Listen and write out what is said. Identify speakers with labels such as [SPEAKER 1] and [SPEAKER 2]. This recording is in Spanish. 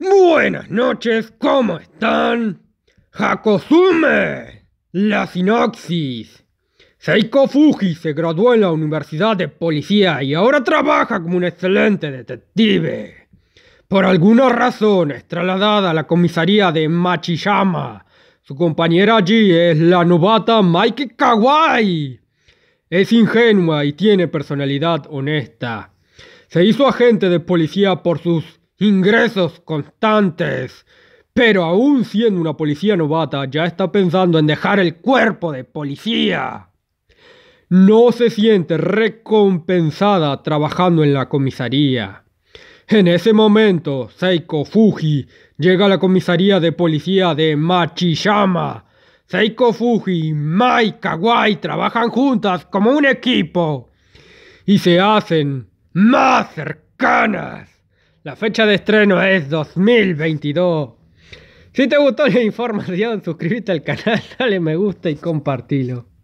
[SPEAKER 1] Buenas noches, ¿cómo están? Hakosume, la sinopsis. Seiko Fuji se graduó en la Universidad de Policía y ahora trabaja como un excelente detective. Por alguna razón es trasladada a la comisaría de Machiyama. Su compañera allí es la novata Mike Kawaii. Es ingenua y tiene personalidad honesta. Se hizo agente de policía por sus ingresos constantes. Pero aún siendo una policía novata, ya está pensando en dejar el cuerpo de policía. No se siente recompensada trabajando en la comisaría. En ese momento, Seiko Fuji llega a la comisaría de policía de Machiyama. Seiko Fuji y Mai Kawai trabajan juntas como un equipo y se hacen más cercanas. La fecha de estreno es 2022. Si te gustó la información, suscríbete al canal, dale me gusta y compartilo.